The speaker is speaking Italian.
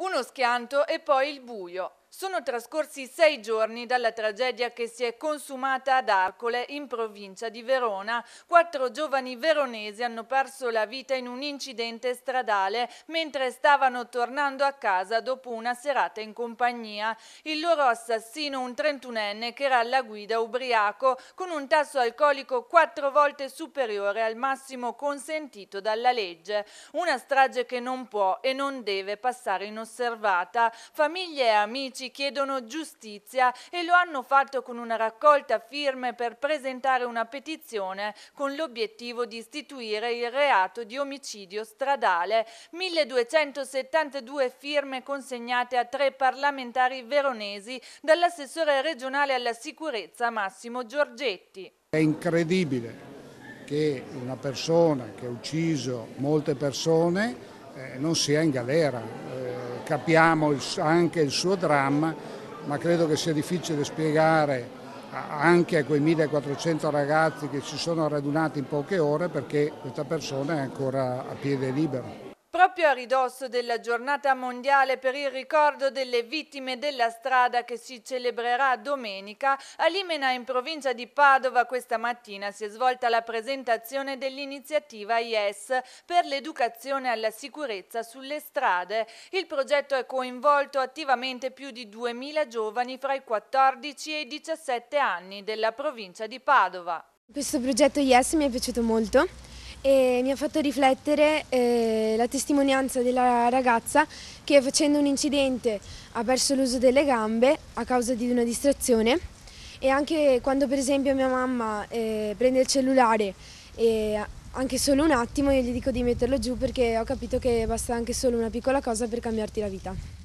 uno schianto e poi il buio. Sono trascorsi sei giorni dalla tragedia che si è consumata ad Arcole, in provincia di Verona. Quattro giovani veronesi hanno perso la vita in un incidente stradale mentre stavano tornando a casa dopo una serata in compagnia. Il loro assassino, un 31enne che era alla guida ubriaco, con un tasso alcolico quattro volte superiore al massimo consentito dalla legge. Una strage che non può e non deve passare inosservata. Famiglie e amici ci chiedono giustizia e lo hanno fatto con una raccolta firme per presentare una petizione con l'obiettivo di istituire il reato di omicidio stradale. 1272 firme consegnate a tre parlamentari veronesi dall'assessore regionale alla sicurezza Massimo Giorgetti. È incredibile che una persona che ha ucciso molte persone eh, non sia in galera capiamo anche il suo dramma, ma credo che sia difficile spiegare anche a quei 1400 ragazzi che si sono radunati in poche ore perché questa persona è ancora a piede libero. Proprio a ridosso della giornata mondiale per il ricordo delle vittime della strada che si celebrerà domenica, a Limena in provincia di Padova questa mattina si è svolta la presentazione dell'iniziativa IES per l'educazione alla sicurezza sulle strade. Il progetto è coinvolto attivamente più di 2.000 giovani fra i 14 e i 17 anni della provincia di Padova. Questo progetto IES mi è piaciuto molto e mi ha fatto riflettere eh, la testimonianza della ragazza che facendo un incidente ha perso l'uso delle gambe a causa di una distrazione e anche quando per esempio mia mamma eh, prende il cellulare e anche solo un attimo io gli dico di metterlo giù perché ho capito che basta anche solo una piccola cosa per cambiarti la vita.